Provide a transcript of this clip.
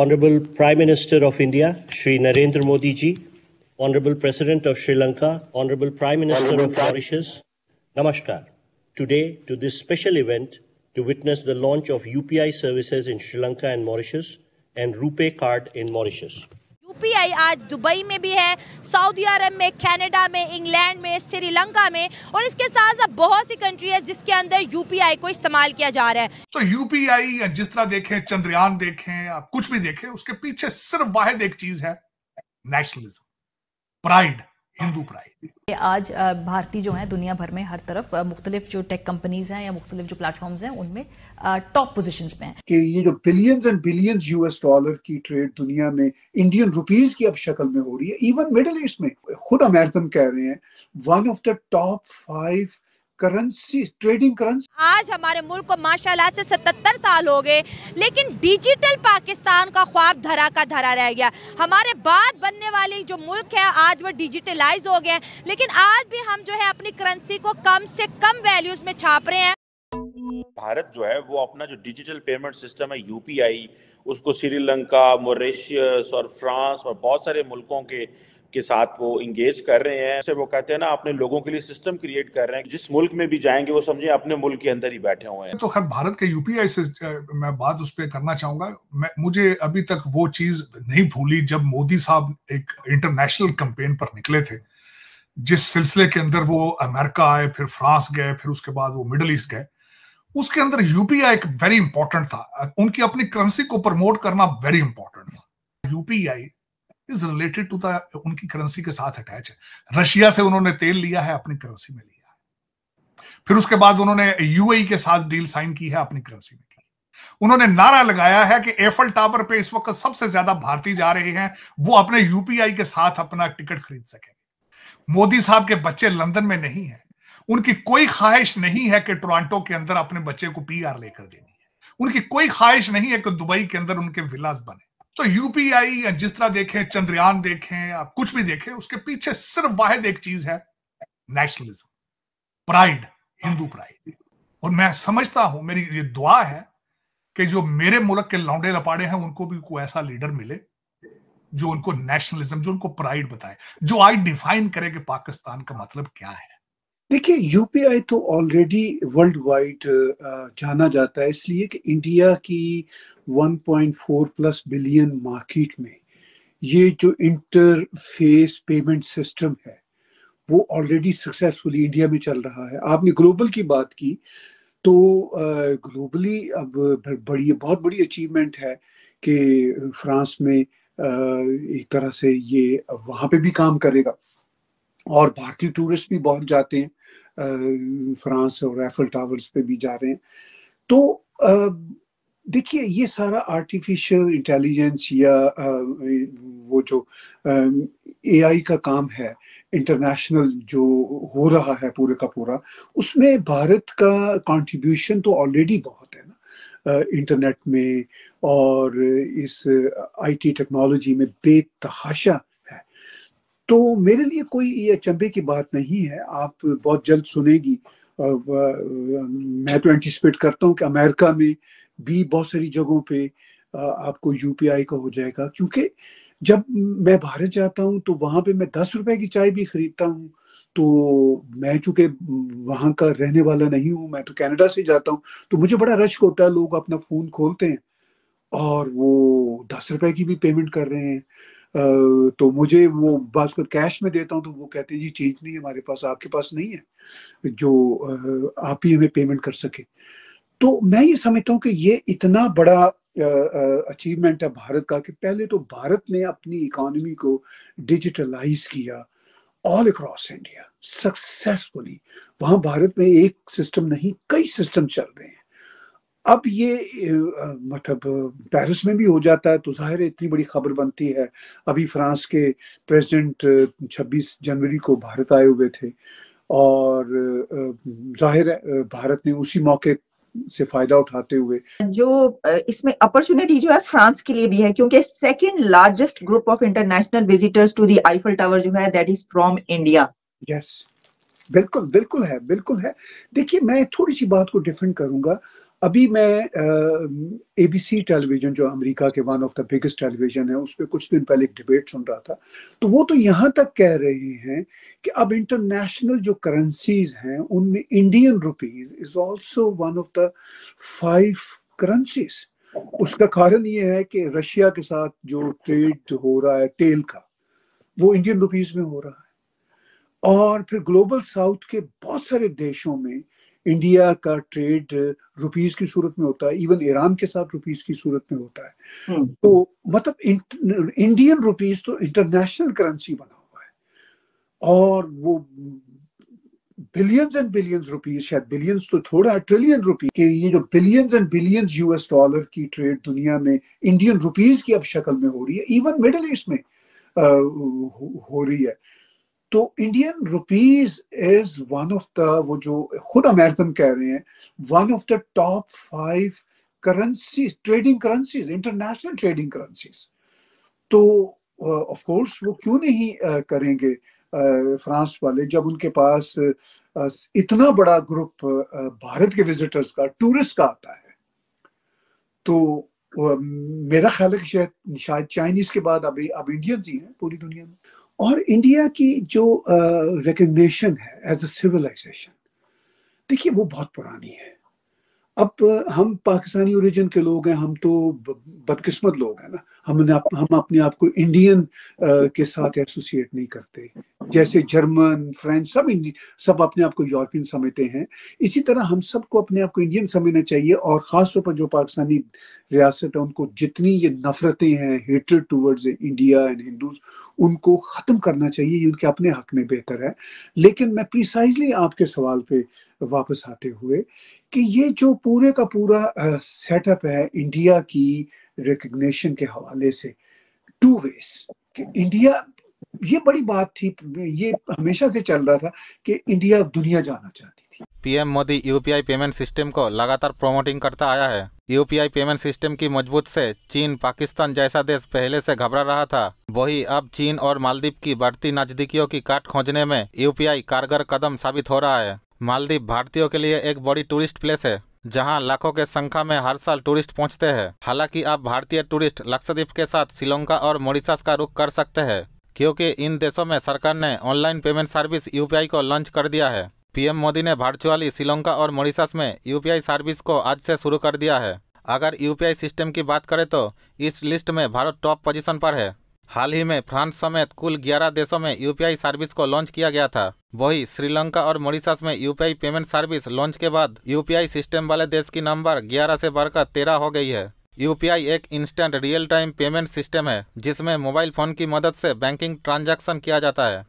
Honorable Prime Minister of India, Shri Narendra Modi ji, Honorable President of Sri Lanka, Honorable Prime Minister Honorable of Mauritius, Namaskar. Today, to this special event, to witness the launch of UPI services in Sri Lanka and Mauritius and Rupee card in Mauritius. UPI आज Dubai में भी है Saudi अरब में Canada में England में श्रीलंका में और इसके साथ साथ बहुत सी कंट्री है जिसके अंदर यूपीआई को इस्तेमाल किया जा रहा है तो यूपीआई जिस तरह देखें चंद्रयान देखें आप कुछ भी देखें उसके पीछे सिर्फ वाहिद एक चीज है नेशनलिज्म प्राइड हिंदू प्राइड आज भारतीय जो है दुनिया भर में हर तरफ मुख्तलिफ जो टेक कंपनीज हैं या मुख्तलिफ जो प्लेटफॉर्म हैं उनमें टॉप पोजिशन पे हैं कि ये जो billions and billions US dollar की ट्रेड दुनिया में इंडियन रुपीज की अब शक्ल में हो रही है इवन मिडल ईस्ट में खुद अमेरिकन कह रहे हैं one of the top five currency trading currency आज हमारे मुल्क को माशाल्लाह से 77 साल हो गए लेकिन डिजिटल पाकिस्तान का ख्वाब धरा का धरा रह गया हमारे बाद बनने वाले जो मुल्क है आज वो डिजिटलाइज हो गए लेकिन आज भी हम जो है अपनी करेंसी को कम से कम वैल्यूज में छाप रहे हैं भारत जो है वो अपना जो डिजिटल पेमेंट सिस्टम है यूपीआई उसको श्रीलंका मॉरिशस और फ्रांस और बहुत सारे मुल्कों के के साथ वो इंगेज कर रहे हैं जैसे वो कहते हैं ना अपने लोगों के लिए सिस्टम क्रिएट कर रहे हैं जिस मुल्क में भी जाएंगे वो समझे अपने मुल्क के अंदर ही बैठे हुए हैं तो खैर भारत के यूपीआई से मैं बात उस पर करना चाहूंगा मैं मुझे अभी तक वो चीज नहीं भूली जब मोदी साहब एक इंटरनेशनल कंपेन पर निकले थे जिस सिलसिले के अंदर वो अमेरिका आए फिर फ्रांस गए फिर उसके बाद वो मिडल ईस्ट गए उसके अंदर यूपीआई एक वेरी इंपॉर्टेंट था उनकी अपनी करेंसी को प्रमोट करना वेरी इंपॉर्टेंट था UPI is related to the उनकी करेंसी के साथ अटैच है रशिया से उन्होंने तेल लिया है अपनी करेंसी में लिया है फिर उसके बाद उन्होंने यूएई e के साथ डील साइन की है अपनी करेंसी में की उन्होंने नारा लगाया है कि एफल टावर पे इस वक्त सबसे ज्यादा भारतीय जा रहे हैं वो अपने यूपीआई के साथ अपना टिकट खरीद सकेंगे मोदी साहब के बच्चे लंदन में नहीं है उनकी कोई ख्वाहिश नहीं है कि टोरंटो के अंदर अपने बच्चे को पीआर लेकर देनी है उनकी कोई ख्वाहिश नहीं है कि दुबई के अंदर उनके विलास बने तो यूपीआई या जिस तरह देखें चंद्रयान देखें आप कुछ भी देखें उसके पीछे सिर्फ वाहिद एक चीज है नेशनलिज्म प्राइड हिंदू प्राइड और मैं समझता हूं मेरी ये दुआ है कि जो मेरे मुल्क के लौंडे लपाड़े हैं उनको भी कोई ऐसा लीडर मिले जो उनको नेशनलिज्म जो उनको प्राइड बताए जो आई डिफाइन करे कि पाकिस्तान का मतलब क्या है देखिए यूपीआई तो ऑलरेडी वर्ल्ड वाइड जाना जाता है इसलिए कि इंडिया की 1.4 प्लस बिलियन मार्केट में ये जो इंटरफेस पेमेंट सिस्टम है वो ऑलरेडी सक्सेसफुली इंडिया में चल रहा है आपने ग्लोबल की बात की तो ग्लोबली uh, अब बड़ी बहुत बड़ी अचीवमेंट है कि फ्रांस uh, में uh, एक तरह से ये वहाँ पे भी काम करेगा और भारतीय टूरिस्ट भी बहुत जाते हैं फ्रांस और रैफल टावर्स पे भी जा रहे हैं तो देखिए ये सारा आर्टिफिशियल इंटेलिजेंस या वो जो एआई का काम है इंटरनेशनल जो हो रहा है पूरे का पूरा उसमें भारत का कंट्रीब्यूशन तो ऑलरेडी बहुत है ना इंटरनेट में और इस आईटी टेक्नोलॉजी में बेतहाशा तो मेरे लिए कोई ये अचंभे की बात नहीं है आप बहुत जल्द सुनेगी मैं तो एंटिसिपेट करता हूँ कि अमेरिका में भी बहुत सारी जगहों पे आपको यूपीआई का हो जाएगा क्योंकि जब मैं भारत जाता हूँ तो वहाँ पे मैं दस रुपए की चाय भी खरीदता हूँ तो मैं चूंकि वहाँ का रहने वाला नहीं हूँ मैं तो कनाडा से जाता हूँ तो मुझे बड़ा रश होता है लोग अपना फ़ोन खोलते हैं और वो दस रुपए की भी पेमेंट कर रहे हैं तो मुझे वो बाजकर कैश में देता हूँ तो वो कहते हैं जी चेंज नहीं है हमारे पास आपके पास नहीं है जो आप ही हमें पेमेंट कर सके तो मैं ये समझता हूँ कि ये इतना बड़ा अचीवमेंट है भारत का कि पहले तो भारत ने अपनी इकोनॉमी को डिजिटलाइज किया ऑल अक्रॉस इंडिया सक्सेसफुली वहाँ भारत में एक सिस्टम नहीं कई सिस्टम चल रहे हैं अब ये मतलब पेरिस में भी हो जाता है तो जाहिर इतनी बड़ी खबर बनती है अभी फ्रांस के प्रेसिडेंट 26 जनवरी को भारत आए हुए थे और जाहिर भारत ने उसी मौके से फायदा उठाते हुए जो इसमें अपॉर्चुनिटी जो है फ्रांस के लिए भी है क्योंकि second largest group of international visitors to the Eiffel tower जो है that is from India yes बिल्कुल बिल्कुल है बिल्कुल है देखिए मैं थोड़ी सी बात को डिफेंड करूंगा अभी मैं ए बी सी टेलीविजन जो अमेरिका के one of the biggest television है उस पर कुछ दिन पहले एक डिबेट सुन रहा था तो वो तो यहाँ तक कह रहे हैं कि अब इंटरनेशनल जो करेंसीज हैं उनमें Indian rupees is also one of the five currencies उसका कारण ये है कि रशिया के साथ जो ट्रेड हो रहा है तेल का वो इंडियन रुपीज में हो रहा है और फिर ग्लोबल साउथ के बहुत सारे देशों में इंडिया का ट्रेड रुपीज uh, की सूरत में होता है इवन ईरान के साथ रुपीज की सूरत में होता है hmm. तो मतलब इंडियन रुपीज तो इंटरनेशनल करेंसी बना हुआ है और वो बिलियंस एंड बिलियंस रुपीज शायद बिलियंस तो थोड़ा ट्रिलियन रुपीज के ये जो billions and billions US dollar की ट्रेड दुनिया में इंडियन रुपीज की अब शक्ल में हो रही है इवन मिडल ईस्ट में आ, uh, हो, हो रही है तो Indian rupees is one of the वो जो खुद अमेरिकन कह रहे हैं one of the top five currency trading currencies international trading currencies तो ऑफ uh, कोर्स वो क्यों नहीं uh, करेंगे फ्रांस uh, वाले जब उनके पास इतना बड़ा ग्रुप भारत के विजिटर्स का टूरिस्ट का आता है तो um, मेरा ख्याल है कि शायद शायद चाइनीज के बाद अभी अब इंडियंस ही हैं पूरी दुनिया में और इंडिया की जो रिकग्निशन है एज अ सिविलाइजेशन देखिए वो बहुत पुरानी है अब हम पाकिस्तानी ओरिजिन के लोग हैं हम तो बदकिस्मत लोग हैं ना हम हम अपने आप को इंडियन के साथ एसोसिएट नहीं करते जैसे जर्मन फ्रेंच सब इंडियन सब अपने आप को यूरोपियन समझते हैं इसी तरह हम सबको अपने आप को इंडियन समझना चाहिए और ख़ासतौर पर जो पाकिस्तानी रियासत है उनको जितनी ये नफरतें हैं hater towards India and Hindus उनको ख़त्म करना चाहिए ये उनके अपने हक में बेहतर है लेकिन मैं प्रिसाइजली आपके सवाल पे वापस आते हुए कि ये जो पूरे का पूरा सेटअप है इंडिया की रिकग्निशन के हवाले से टू वेज कि इंडिया ये बड़ी बात थी ये हमेशा से चल रहा था कि इंडिया दुनिया जाना चाहती थी PM Modi UPI payment system को लगातार प्रमोटिंग करता आया है यूपीआई पेमेंट सिस्टम की मजबूत से चीन पाकिस्तान जैसा देश पहले से घबरा रहा था वही अब चीन और मालदीव की बढ़ती नजदीकियों की काट खोजने में यूपीआई कारगर कदम साबित हो रहा है मालदीव भारतीयों के लिए एक बड़ी टूरिस्ट प्लेस है जहां लाखों के संख्या में हर साल टूरिस्ट पहुंचते हैं हालांकि अब भारतीय टूरिस्ट लक्षद्वीप के साथ श्रीलंका और मोरिशस का रुख कर सकते हैं क्योंकि इन देशों में सरकार ने ऑनलाइन पेमेंट सर्विस यूपीआई को लॉन्च कर दिया है पीएम मोदी ने वर्चुअली श्रीलंका और मॉरिशस में यूपीआई सर्विस को आज से शुरू कर दिया है अगर यूपीआई सिस्टम की बात करें तो इस लिस्ट में भारत टॉप पोजिशन पर है हाल ही में फ्रांस समेत कुल ग्यारह देशों में यूपीआई सर्विस को लॉन्च किया गया था वही श्रीलंका और मॉरिशस में यूपीआई पेमेंट सर्विस लॉन्च के बाद यूपीआई सिस्टम वाले देश की नंबर ग्यारह से बढ़कर तेरह हो गई है यूपीआई एक instant real time payment system है जिसमें मोबाइल फोन की मदद से बैंकिंग ट्रांजैक्शन किया जाता है